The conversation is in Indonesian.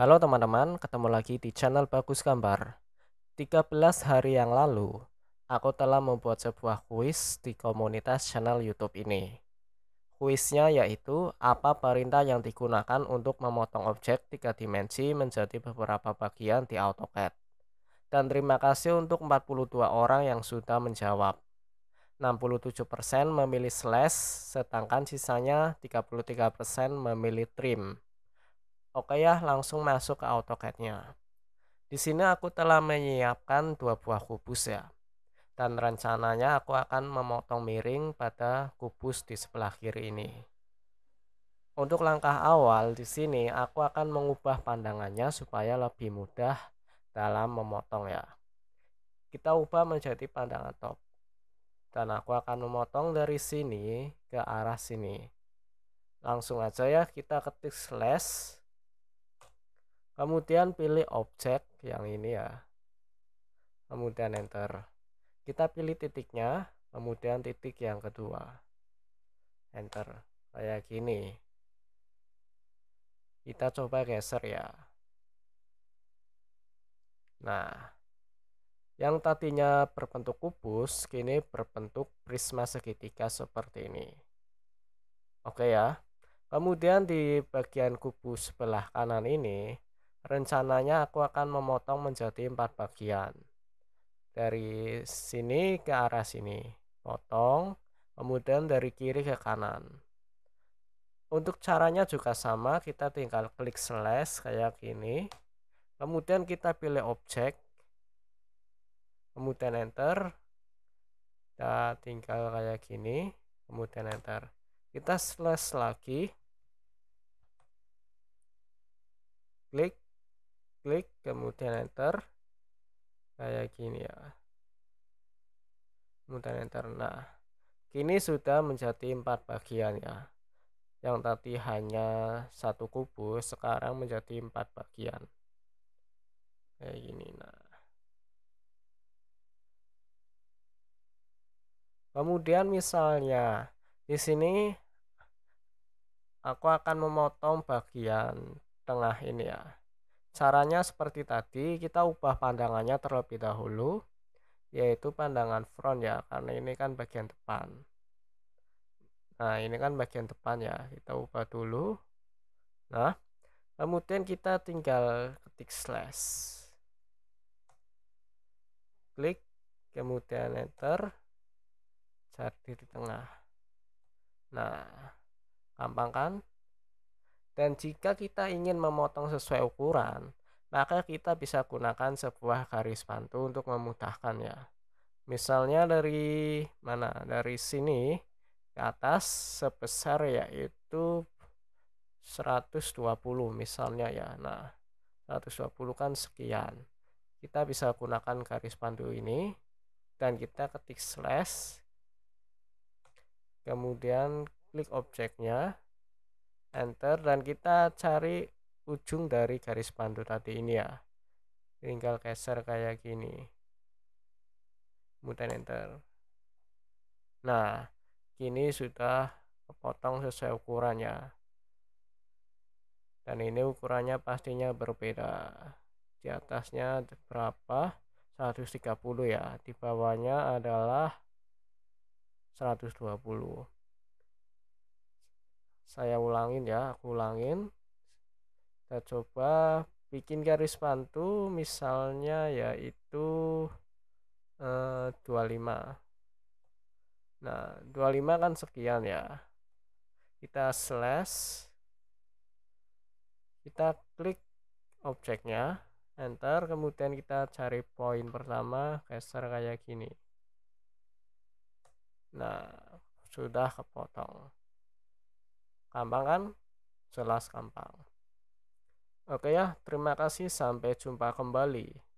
Halo teman-teman, ketemu lagi di channel Bagus Gambar. 13 hari yang lalu, aku telah membuat sebuah kuis di komunitas channel YouTube ini. Kuisnya yaitu apa perintah yang digunakan untuk memotong objek 3 dimensi menjadi beberapa bagian di AutoCAD. Dan terima kasih untuk 42 orang yang sudah menjawab. 67% memilih slash, sedangkan sisanya 33% memilih trim. Oke ya, langsung masuk ke AutoCAD-nya. Di sini aku telah menyiapkan dua buah kubus ya. Dan rencananya aku akan memotong miring pada kubus di sebelah kiri ini. Untuk langkah awal di sini aku akan mengubah pandangannya supaya lebih mudah dalam memotong ya. Kita ubah menjadi pandangan top. Dan aku akan memotong dari sini ke arah sini. Langsung aja ya kita ketik slash kemudian pilih objek yang ini ya kemudian enter kita pilih titiknya kemudian titik yang kedua enter kayak gini kita coba geser ya nah yang tadinya berbentuk kubus kini berbentuk prisma segitiga seperti ini oke ya kemudian di bagian kubus sebelah kanan ini rencananya aku akan memotong menjadi empat bagian dari sini ke arah sini potong kemudian dari kiri ke kanan untuk caranya juga sama kita tinggal klik slash kayak gini kemudian kita pilih objek kemudian enter kita tinggal kayak gini kemudian enter kita slash lagi klik klik kemudian enter kayak gini ya kemudian enter nah kini sudah menjadi empat bagian ya yang tadi hanya satu kubus sekarang menjadi empat bagian kayak gini nah kemudian misalnya di sini aku akan memotong bagian tengah ini ya Caranya seperti tadi, kita ubah pandangannya terlebih dahulu, yaitu pandangan front ya, karena ini kan bagian depan. Nah, ini kan bagian depan ya, kita ubah dulu. Nah, kemudian kita tinggal ketik slash. Klik, kemudian enter, cari di tengah. Nah, gampang kan? Dan jika kita ingin memotong sesuai ukuran, maka kita bisa gunakan sebuah garis bantu untuk memudahkannya. Misalnya dari mana? Dari sini ke atas sebesar yaitu 120 misalnya ya. Nah, 120 kan sekian. Kita bisa gunakan garis bantu ini dan kita ketik slash kemudian klik objeknya enter dan kita cari ujung dari garis pandu tadi ini ya tinggal geser kayak gini kemudian enter nah kini sudah kepotong sesuai ukurannya dan ini ukurannya pastinya berbeda di atasnya berapa 130 ya di bawahnya adalah 120 saya ulangin ya aku ulangin kita coba bikin garis bantu misalnya yaitu eh, 25 nah 25 kan sekian ya kita slash kita klik objeknya enter kemudian kita cari poin pertama geser kayak gini nah sudah kepotong gampang kan? Jelas gampang Oke ya, terima kasih. Sampai jumpa kembali.